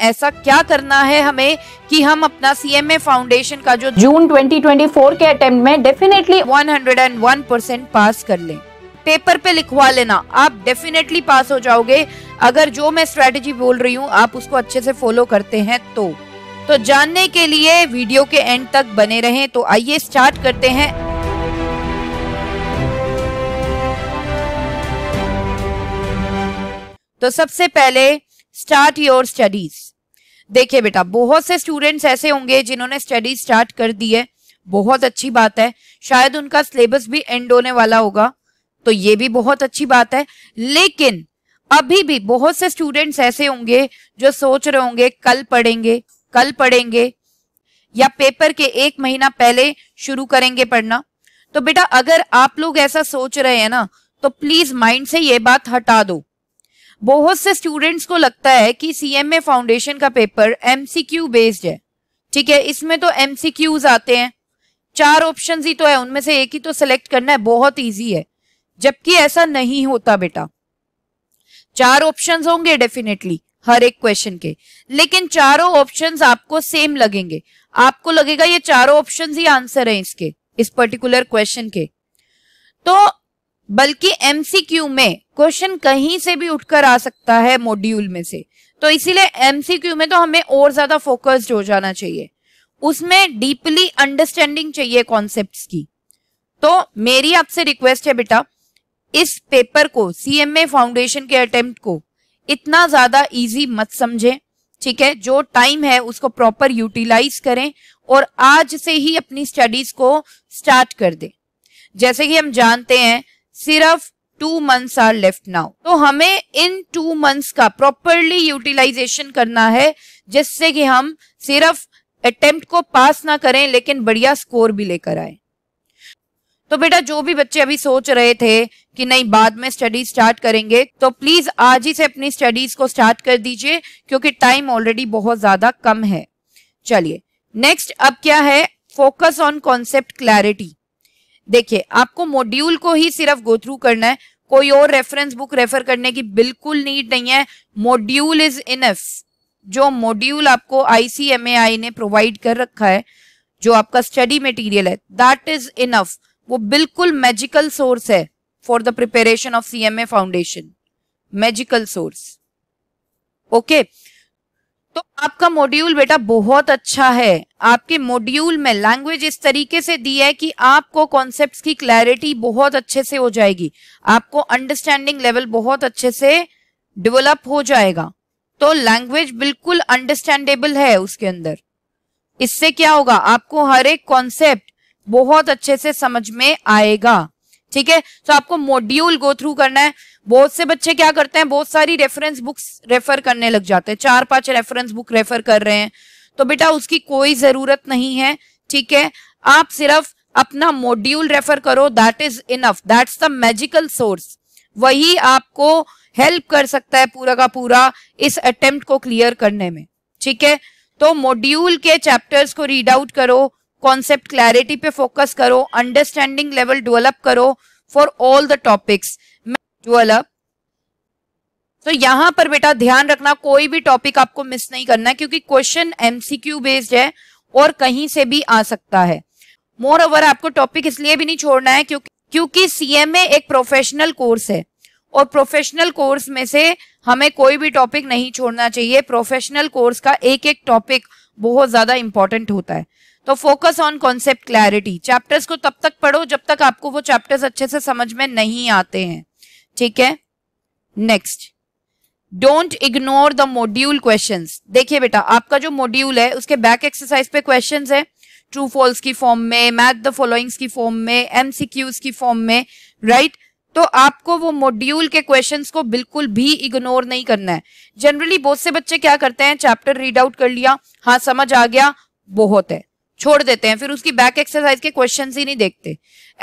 ऐसा क्या करना है हमें कि हम अपना सीएमए फाउंडेशन का जो जून 2024 के अटेम्प्ट में डेफिनेटली 101 परसेंट पास कर लें पेपर पे लिखवा लेना आप डेफिनेटली पास हो जाओगे अगर जो मैं स्ट्रेटेजी बोल रही हूँ आप उसको अच्छे से फॉलो करते हैं तो तो जानने के लिए वीडियो के एंड तक बने रहें तो आइए स्टार्ट करते हैं तो सबसे पहले स्टार्ट योर स्टडीज देखिए बेटा बहुत से स्टूडेंट्स ऐसे होंगे जिन्होंने स्टडी स्टार्ट कर दी है बहुत अच्छी बात है शायद उनका सिलेबस भी एंड होने वाला होगा तो ये भी बहुत अच्छी बात है लेकिन अभी भी बहुत से स्टूडेंट्स ऐसे होंगे जो सोच रहे होंगे कल पढ़ेंगे कल पढ़ेंगे या पेपर के एक महीना पहले शुरू करेंगे पढ़ना तो बेटा अगर आप लोग ऐसा सोच रहे हैं ना तो प्लीज माइंड से ये बात हटा दो बहुत से स्टूडेंट्स को लगता है कि सीएमए फाउंडेशन का पेपर एमसीक्यू बेस्ड है ठीक है इसमें तो एमसीक्यूज आते हैं चार ऑप्शन ही तो है उनमें से एक ही तो सिलेक्ट करना है बहुत ईजी है जबकि ऐसा नहीं होता बेटा चार ऑप्शंस होंगे डेफिनेटली हर एक क्वेश्चन के लेकिन चारों ऑप्शंस आपको सेम लगेंगे आपको लगेगा ये चारों ऑप्शंस ही आंसर है इसके इस पर्टिकुलर क्वेश्चन के तो बल्कि एमसीक्यू में क्वेश्चन कहीं से भी उठकर आ सकता है मॉड्यूल में से तो इसीलिए एमसीक्यू में तो हमें और ज्यादा फोकस्ड हो जाना चाहिए उसमें डीपली अंडरस्टैंडिंग चाहिए कॉन्सेप्ट की तो मेरी आपसे रिक्वेस्ट है बेटा इस पेपर को सीएमए फाउंडेशन के अटेम्प्ट को इतना ज्यादा इजी मत समझें ठीक है जो टाइम है उसको प्रॉपर यूटिलाइज करें और आज से ही अपनी स्टडीज को स्टार्ट कर दें जैसे कि हम जानते हैं सिर्फ two months are left now तो हमें इन टू मंथ्स का प्रॉपरली यूटिलाइजेशन करना है जिससे कि हम सिर्फ अटेम्प्ट को पास ना करें लेकिन बढ़िया स्कोर भी लेकर आए तो बेटा जो भी बच्चे अभी सोच रहे थे कि नहीं बाद में स्टडी स्टार्ट करेंगे तो प्लीज आज ही से अपनी स्टडीज को स्टार्ट कर दीजिए क्योंकि टाइम ऑलरेडी बहुत ज्यादा कम है चलिए नेक्स्ट अब क्या है फोकस ऑन कॉन्सेप्ट क्लैरिटी देखिए आपको मॉड्यूल को ही सिर्फ गो थ्रू करना है कोई और रेफरेंस बुक रेफर करने की बिल्कुल नीड नहीं है मॉड्यूल इज इनफ जो मॉड्यूल आपको आईसीएमएआई ने प्रोवाइड कर रखा है जो आपका स्टडी मटेरियल है दैट इज इनफ वो बिल्कुल मैजिकल सोर्स है for the preparation of CMA foundation magical source okay तो आपका मॉड्यूल बेटा बहुत अच्छा है आपके मॉड्यूल में लैंग्वेज इस तरीके से दी है कि आपको कॉन्सेप्ट्स की क्लैरिटी बहुत अच्छे से हो जाएगी आपको अंडरस्टैंडिंग लेवल बहुत अच्छे से डेवलप हो जाएगा तो लैंग्वेज बिल्कुल अंडरस्टैंडेबल है उसके अंदर इससे क्या होगा आपको हर एक कॉन्सेप्ट बहुत अच्छे से समझ में आएगा ठीक है तो आपको मॉड्यूल गो थ्रू करना है बहुत से बच्चे क्या करते हैं बहुत सारी रेफरेंस बुक्स रेफर करने लग जाते हैं चार पांच रेफरेंस बुक रेफर कर रहे हैं तो बेटा उसकी कोई जरूरत नहीं है ठीक है आप सिर्फ अपना मॉड्यूल रेफर करो that is enough that's the magical source वही आपको हेल्प कर सकता है पूरा का पूरा इस अटेम्प्ट को क्लियर करने में ठीक है तो मॉड्यूल के चैप्टर्स को रीड आउट करो कॉन्सेप्ट क्लैरिटी पे फोकस करो अंडरस्टैंडिंग लेवल डेवलप करो for all the topics develop तो यहां पर बेटा ध्यान रखना कोई भी टॉपिक आपको मिस नहीं करना है क्योंकि क्वेश्चन एमसीक्यू बेस्ड है और कहीं से भी आ सकता है मोर ओवर आपको टॉपिक इसलिए भी नहीं छोड़ना है क्योंकि क्योंकि सीएमए एक प्रोफेशनल कोर्स है और प्रोफेशनल कोर्स में से हमें कोई भी टॉपिक नहीं छोड़ना चाहिए प्रोफेशनल कोर्स का एक एक टॉपिक बहुत ज्यादा इंपॉर्टेंट होता है तो focus on concept clarity chapters को तब तक पढ़ो जब तक आपको वो चैप्टर्स अच्छे से समझ में नहीं आते हैं ठीक है next don't ignore the module question देखिए बेटा आपका जो मॉड्यूल है उसके बैक एक्सरसाइज पे क्वेश्चन है ट्रू फॉल्स की फॉर्म में मैथ द फॉलोइंग्स की फॉर्म में एमसीक्यूज की फॉर्म में राइट right? तो आपको वो मॉड्यूल के क्वेश्चंस को बिल्कुल भी इग्नोर नहीं करना है जनरली बहुत से बच्चे क्या करते हैं चैप्टर रीड आउट कर लिया हाँ समझ आ गया बहुत है छोड़ देते हैं फिर उसकी बैक एक्सरसाइज के क्वेश्चन ही नहीं देखते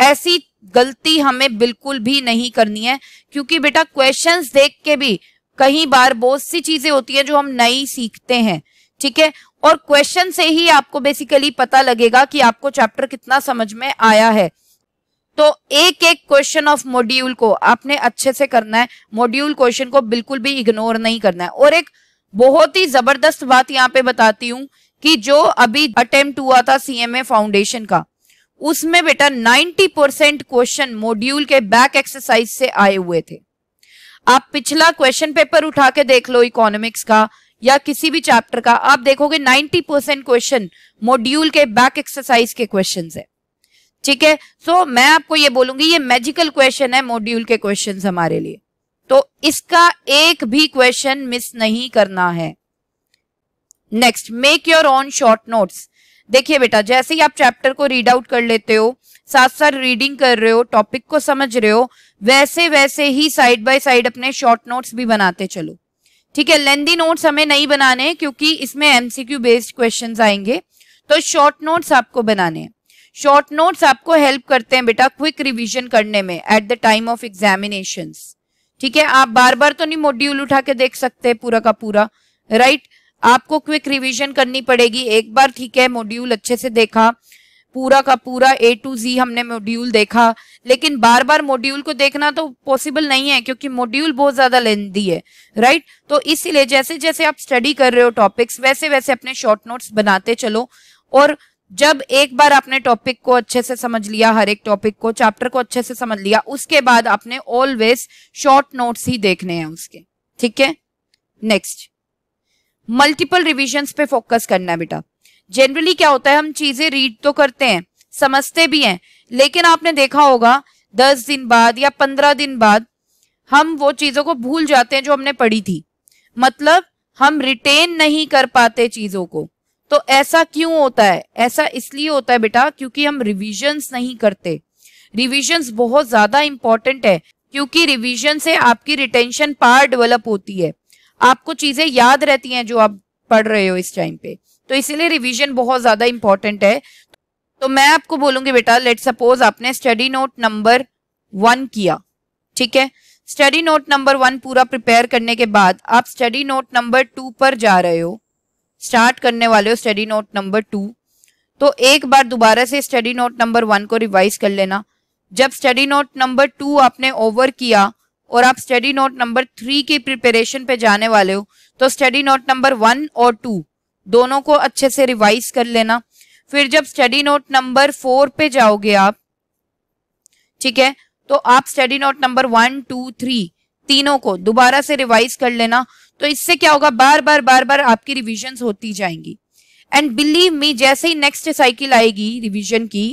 ऐसी गलती हमें बिल्कुल भी नहीं करनी है क्योंकि बेटा क्वेश्चन देख के भी कई बार बहुत सी चीजें होती है जो हम नई सीखते हैं ठीक है और क्वेश्चन से ही आपको बेसिकली पता लगेगा कि आपको चैप्टर कितना समझ में आया है तो एक एक क्वेश्चन ऑफ मॉड्यूल को आपने अच्छे से करना है मॉड्यूल क्वेश्चन को बिल्कुल भी इग्नोर नहीं करना है और एक बहुत ही जबरदस्त बात यहाँ पे बताती हूँ कि जो अभी अटेम्प्ट हुआ था सीएमए फाउंडेशन का उसमें बेटा 90 परसेंट क्वेश्चन मॉड्यूल के बैक एक्सरसाइज से आए हुए थे आप पिछला क्वेश्चन पेपर उठा के देख लो इकोनॉमिक्स का या किसी भी चैप्टर का आप देखोगे 90 परसेंट क्वेश्चन मॉड्यूल के बैक एक्सरसाइज के क्वेश्चन है ठीक है सो मैं आपको ये बोलूंगी ये मेजिकल क्वेश्चन है मॉड्यूल के क्वेश्चन हमारे लिए तो इसका एक भी क्वेश्चन मिस नहीं करना है next make your own short notes देखिए बेटा जैसे ही आप चैप्टर को रीड आउट कर लेते हो साथ साथ रीडिंग कर रहे हो टॉपिक को समझ रहे हो वैसे वैसे ही साइड बाय साइड अपने शॉर्ट नोट्स भी बनाते चलो ठीक है लेंदी नोट्स हमें नहीं बनाने क्योंकि इसमें एमसीक्यू बेस्ड क्वेश्चन आएंगे तो शॉर्ट नोट्स आपको बनाने हैं शॉर्ट नोट्स आपको हेल्प करते हैं बेटा क्विक रिविजन करने में at the time of examination ठीक है आप बार बार तो नहीं मोड्यूल उठा के देख सकते पूरा का पूरा राइट right? आपको क्विक रिवीजन करनी पड़ेगी एक बार ठीक है मॉड्यूल अच्छे से देखा पूरा का पूरा ए टू जी हमने मॉड्यूल देखा लेकिन बार बार मॉड्यूल को देखना तो पॉसिबल नहीं है क्योंकि मॉड्यूल बहुत ज्यादा लेंदी है राइट तो इसीलिए जैसे जैसे आप स्टडी कर रहे हो टॉपिक्स वैसे वैसे अपने शॉर्ट नोट्स बनाते चलो और जब एक बार आपने टॉपिक को अच्छे से समझ लिया हर एक टॉपिक को चैप्टर को अच्छे से समझ लिया उसके बाद आपने ऑलवेज शॉर्ट नोट्स ही देखने हैं उसके ठीक है नेक्स्ट मल्टीपल रिविजन पे फोकस करना है बेटा जनरली क्या होता है हम चीजें रीड तो करते हैं समझते भी हैं लेकिन आपने देखा होगा दस दिन बाद या पंद्रह दिन बाद हम वो चीजों को भूल जाते हैं जो हमने पढ़ी थी मतलब हम रिटेन नहीं कर पाते चीजों को तो ऐसा क्यों होता है ऐसा इसलिए होता है बेटा क्योंकि हम रिविजन्स नहीं करते रिविजन्स बहुत ज्यादा इंपॉर्टेंट है क्योंकि रिविजन से आपकी रिटेंशन पावर डेवलप होती है आपको चीजें याद रहती हैं जो आप पढ़ रहे हो इस टाइम पे तो इसीलिए रिवीजन बहुत ज्यादा इंपॉर्टेंट है तो मैं आपको बोलूंगी बेटा लेट सपोज आपने स्टडी नोट नंबर वन किया ठीक है स्टडी नोट नंबर वन पूरा प्रिपेयर करने के बाद आप स्टडी नोट नंबर टू पर जा रहे हो स्टार्ट करने वाले हो स्टडी नोट नंबर टू तो एक बार दोबारा से स्टडी नोट नंबर वन को रिवाइज कर लेना जब स्टडी नोट नंबर टू आपने ओवर किया और आप स्टडी नोट नंबर थ्री के प्रिपरेशन पे जाने वाले हो तो स्टडी नोट नंबर वन और टू दोनों को अच्छे से रिवाइज कर लेना फिर जब स्टडी नोट नंबर फोर पे जाओगे आप ठीक है तो आप study note number one two three तीनों को दोबारा से रिवाइज कर लेना तो इससे क्या होगा बार बार बार बार आपकी रिविजन होती जाएंगी एंड बिलीव मी जैसे ही नेक्स्ट साइकिल आएगी रिविजन की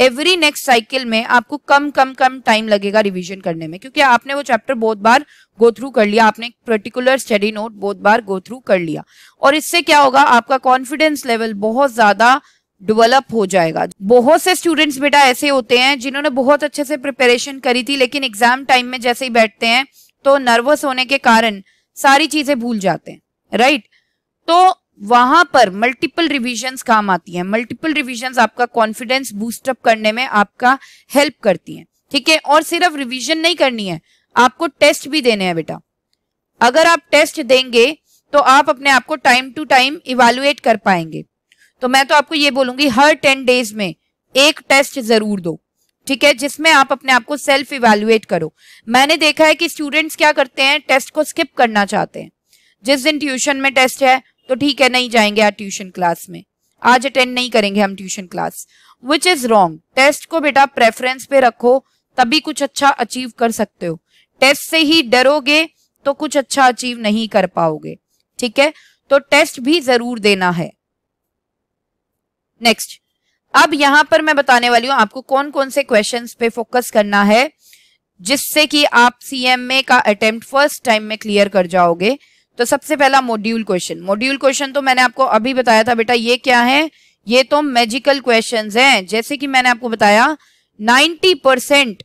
एवरी नेक्स्ट साइकिल में आपको कम कम कम टाइम लगेगा रिवीजन करने में क्योंकि आपने वो चैप्टर बहुत बार गो थ्रू कर लिया आपने पर्टिकुलर स्टडी नोट बहुत बार गो थ्रू कर लिया और इससे क्या होगा आपका कॉन्फिडेंस लेवल बहुत ज्यादा डेवलप हो जाएगा बहुत से स्टूडेंट्स बेटा ऐसे होते हैं जिन्होंने बहुत अच्छे से प्रिपेरेशन करी थी लेकिन एग्जाम टाइम में जैसे ही बैठते हैं तो नर्वस होने के कारण सारी चीजें भूल जाते हैं राइट तो वहां पर मल्टीपल रिविजन्स काम आती हैं मल्टीपल रिविजन्स आपका कॉन्फिडेंस बूस्टअप करने में आपका हेल्प करती हैं ठीक है और सिर्फ रिविजन नहीं करनी है आपको टेस्ट भी देने हैं बेटा अगर आप टेस्ट देंगे तो आप अपने आप को टाइम टू टाइम इवेलुएट कर पाएंगे तो मैं तो आपको ये बोलूंगी हर टेन डेज में एक टेस्ट जरूर दो ठीक है जिसमें आप अपने आप को सेल्फ इवेलुएट करो मैंने देखा है कि स्टूडेंट्स क्या करते हैं टेस्ट को स्किप करना चाहते हैं जिस दिन ट्यूशन में टेस्ट है तो ठीक है नहीं जाएंगे आज ट्यूशन क्लास में आज अटेंड नहीं करेंगे हम tuition class which is wrong test को बेटा प्रेफरेंस पे रखो तभी कुछ अच्छा अचीव कर सकते हो टेस्ट से ही डरोगे तो कुछ अच्छा अचीव नहीं कर पाओगे ठीक है तो टेस्ट भी जरूर देना है नेक्स्ट अब यहां पर मैं बताने वाली हूं आपको कौन कौन से क्वेश्चंस पे फोकस करना है जिससे कि आप सीएमए का अटेम्प्ट फर्स्ट टाइम में क्लियर कर जाओगे तो सबसे पहला मॉड्यूल क्वेश्चन मॉड्यूल क्वेश्चन तो मैंने आपको अभी बताया था बेटा ये क्या है ये तो मैजिकल क्वेश्चन है जैसे कि मैंने आपको बताया 90 परसेंट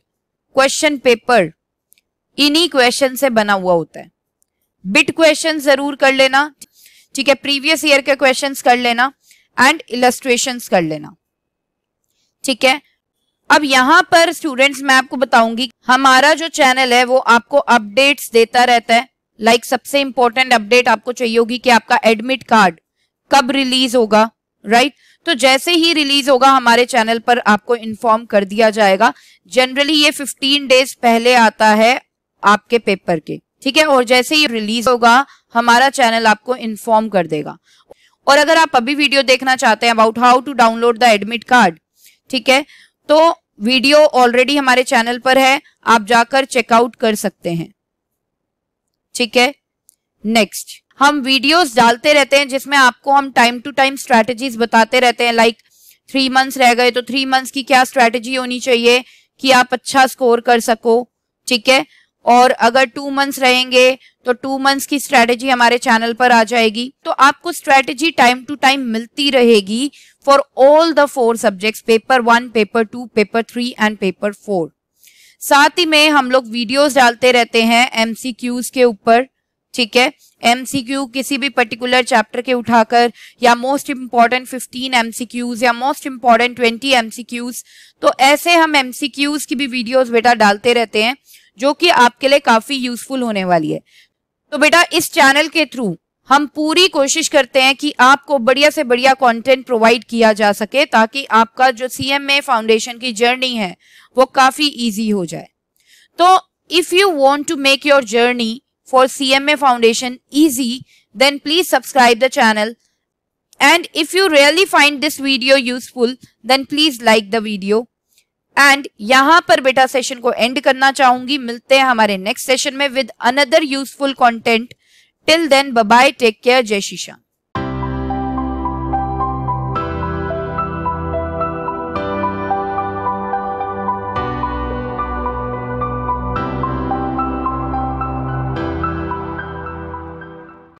क्वेश्चन पेपर इन्हीं क्वेश्चन से बना हुआ होता है बिट क्वेश्चन जरूर कर लेना ठीक है प्रीवियस ईयर के क्वेश्चन कर लेना एंड इलेस्ट्रेशन कर लेना ठीक है अब यहां पर स्टूडेंट्स मैं आपको बताऊंगी हमारा जो चैनल है वो आपको अपडेट्स देता रहता है लाइक सबसे इंपॉर्टेंट अपडेट आपको चाहिए होगी कि आपका एडमिट कार्ड कब रिलीज होगा राइट right? तो जैसे ही रिलीज होगा हमारे चैनल पर आपको इन्फॉर्म कर दिया जाएगा जनरली ये 15 डेज पहले आता है आपके पेपर के ठीक है और जैसे ही रिलीज होगा हमारा चैनल आपको इन्फॉर्म कर देगा और अगर आप अभी वीडियो देखना चाहते हैं about how to download the admit card ठीक है तो वीडियो ऑलरेडी हमारे चैनल पर है आप जाकर चेकआउट कर सकते हैं ठीक है नेक्स्ट हम वीडियोस डालते रहते हैं जिसमें आपको हम टाइम टू टाइम स्ट्रैटेजीज बताते रहते हैं लाइक थ्री मंथ्स रह गए तो थ्री मंथ्स की क्या स्ट्रैटेजी होनी चाहिए कि आप अच्छा स्कोर कर सको ठीक है और अगर टू मंथ्स रहेंगे तो टू मंथ्स की स्ट्रैटेजी हमारे चैनल पर आ जाएगी तो आपको स्ट्रैटेजी टाइम टू टाइम मिलती रहेगी for all the four subjects paper one paper two paper three and paper four साथ ही में हम लोग वीडियोस डालते रहते हैं एमसीक्यूज के ऊपर ठीक है एमसीक्यू किसी भी पर्टिकुलर चैप्टर के उठाकर या मोस्ट इम्पॉर्टेंट 15 एमसीक्यूज या मोस्ट इम्पॉर्टेंट 20 एमसीक्यूज तो ऐसे हम एमसीक्यूज की भी वीडियोस बेटा डालते रहते हैं जो कि आपके लिए काफी यूजफुल होने वाली है तो बेटा इस चैनल के थ्रू हम पूरी कोशिश करते हैं कि आपको बढ़िया से बढ़िया कंटेंट प्रोवाइड किया जा सके ताकि आपका जो सीएमए फाउंडेशन की जर्नी है वो काफी इजी हो जाए तो if you want to make your journey for CMA foundation easy then please subscribe the channel and if you really find this video useful then please like the video and यहां पर बेटा session को and करना चाहूंगी मिलते हैं हमारे next session में with another useful content Till then, bye-bye. Take care. Jai Shishan.